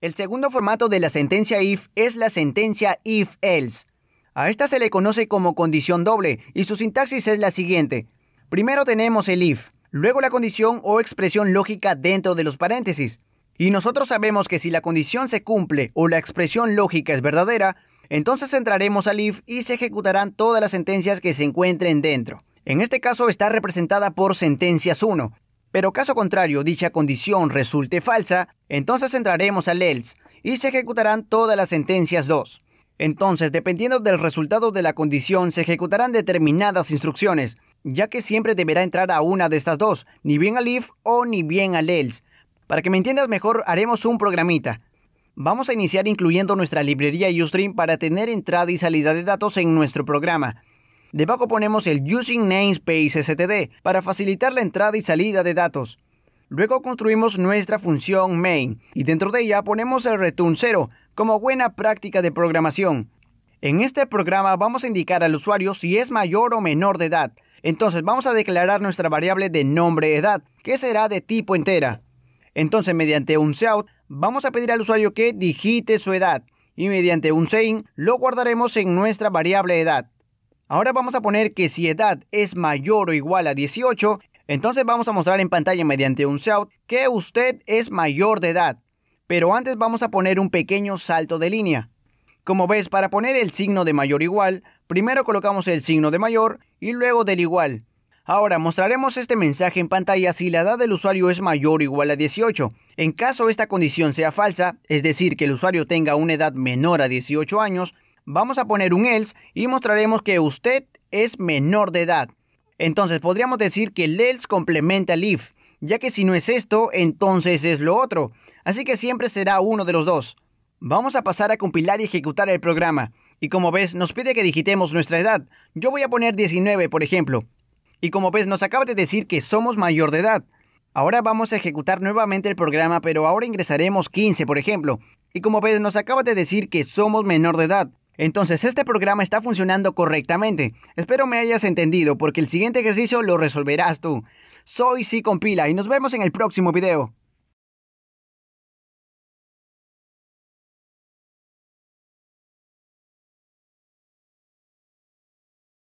El segundo formato de la sentencia if es la sentencia if-else. A esta se le conoce como condición doble y su sintaxis es la siguiente. Primero tenemos el if, luego la condición o expresión lógica dentro de los paréntesis. Y nosotros sabemos que si la condición se cumple o la expresión lógica es verdadera, entonces entraremos al if y se ejecutarán todas las sentencias que se encuentren dentro. En este caso está representada por sentencias 1, pero caso contrario, dicha condición resulte falsa, entonces entraremos al ELSE y se ejecutarán todas las sentencias 2. Entonces, dependiendo del resultado de la condición, se ejecutarán determinadas instrucciones, ya que siempre deberá entrar a una de estas dos, ni bien al if o ni bien al else. Para que me entiendas mejor, haremos un programita. Vamos a iniciar incluyendo nuestra librería Ustream para tener entrada y salida de datos en nuestro programa. Debajo ponemos el Using Namespace STD para facilitar la entrada y salida de datos. Luego construimos nuestra función main y dentro de ella ponemos el return 0 como buena práctica de programación. En este programa vamos a indicar al usuario si es mayor o menor de edad. Entonces vamos a declarar nuestra variable de nombre edad, que será de tipo entera. Entonces mediante un cout vamos a pedir al usuario que digite su edad y mediante un sein lo guardaremos en nuestra variable edad. Ahora vamos a poner que si edad es mayor o igual a 18, entonces vamos a mostrar en pantalla mediante un shout que usted es mayor de edad. Pero antes vamos a poner un pequeño salto de línea. Como ves, para poner el signo de mayor igual, primero colocamos el signo de mayor y luego del igual. Ahora mostraremos este mensaje en pantalla si la edad del usuario es mayor o igual a 18. En caso esta condición sea falsa, es decir, que el usuario tenga una edad menor a 18 años, vamos a poner un else y mostraremos que usted es menor de edad. Entonces podríamos decir que el else complementa el if, ya que si no es esto, entonces es lo otro. Así que siempre será uno de los dos. Vamos a pasar a compilar y ejecutar el programa. Y como ves, nos pide que digitemos nuestra edad. Yo voy a poner 19, por ejemplo. Y como ves, nos acaba de decir que somos mayor de edad. Ahora vamos a ejecutar nuevamente el programa, pero ahora ingresaremos 15, por ejemplo. Y como ves, nos acaba de decir que somos menor de edad. Entonces, este programa está funcionando correctamente. Espero me hayas entendido porque el siguiente ejercicio lo resolverás tú. Soy Si Compila y nos vemos en el próximo video.